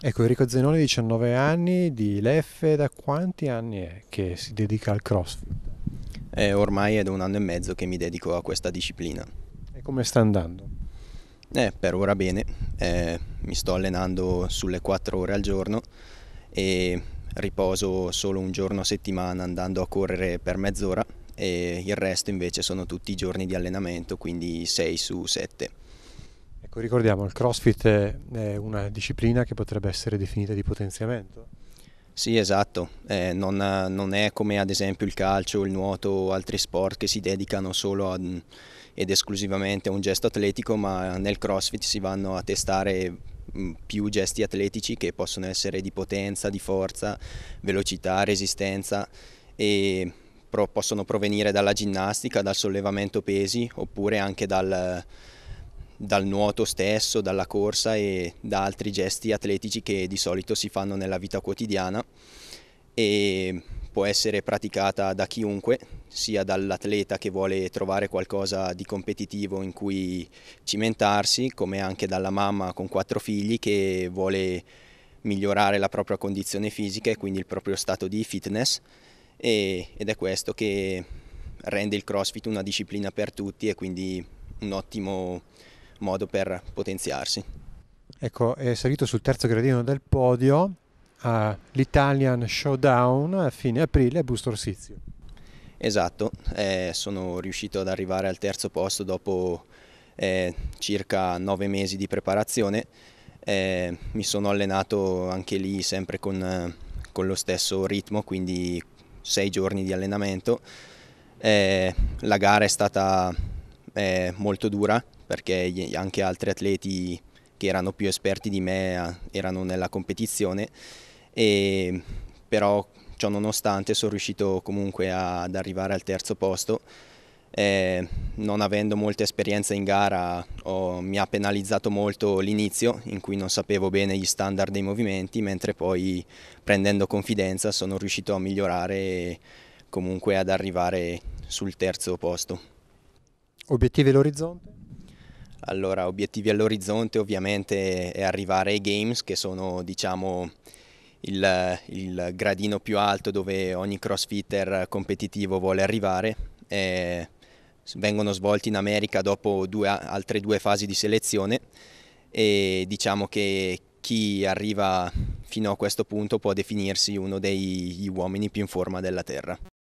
Ecco, Enrico Zenoni, 19 anni, di Leffe, da quanti anni è che si dedica al CrossFit? Eh, ormai è da un anno e mezzo che mi dedico a questa disciplina. E come sta andando? Eh, per ora bene, eh, mi sto allenando sulle 4 ore al giorno e riposo solo un giorno a settimana andando a correre per mezz'ora e il resto invece sono tutti i giorni di allenamento, quindi 6 su 7. Ecco, ricordiamo, il CrossFit è una disciplina che potrebbe essere definita di potenziamento? Sì, esatto, eh, non, non, è come ad esempio il calcio, il nuoto o altri sport che si dedicano solo a, ed esclusivamente a un gesto atletico, ma nel CrossFit si vanno a testare mm, più gesti atletici che possono essere di potenza, di forza, velocità, resistenza e pro, possono provenire dalla ginnastica, dal sollevamento pesi oppure anche dal dal nuoto stesso, dalla corsa e da altri gesti atletici che di solito si fanno nella vita quotidiana e può essere praticata da chiunque, sia dall'atleta che vuole trovare qualcosa di competitivo in cui cimentarsi, come anche dalla mamma con quattro figli che vuole migliorare la propria condizione fisica e quindi il proprio stato di fitness e, ed è questo che rende il CrossFit una disciplina per tutti e quindi un ottimo modo per potenziarsi. Ecco, è salito sul terzo gradino del podio all'Italian Showdown a fine aprile a Busto Orsizio. Esatto, eh, sono riuscito ad arrivare al terzo posto dopo eh, circa nove mesi di preparazione. Eh, mi sono allenato anche lì sempre con, con, lo stesso ritmo, quindi sei giorni di allenamento. Eh, la gara è stata eh, molto dura, perché anche altri atleti che erano più esperti di me eh, erano nella competizione, e, però ciò nonostante sono riuscito comunque ad arrivare al terzo posto. Eh, non avendo molta esperienza in gara oh, mi ha penalizzato molto l'inizio in cui non sapevo bene gli standard dei movimenti mentre poi prendendo confidenza sono riuscito a migliorare e comunque ad arrivare sul terzo posto. Obiettivi l'orizzonte? Allora, obiettivi all'orizzonte ovviamente è arrivare ai Games che sono diciamo il, il gradino più alto dove ogni crossfitter competitivo vuole arrivare. E vengono svolti in America dopo due, altre due fasi di selezione e diciamo che chi arriva fino a questo punto può definirsi uno degli uomini più in forma della Terra.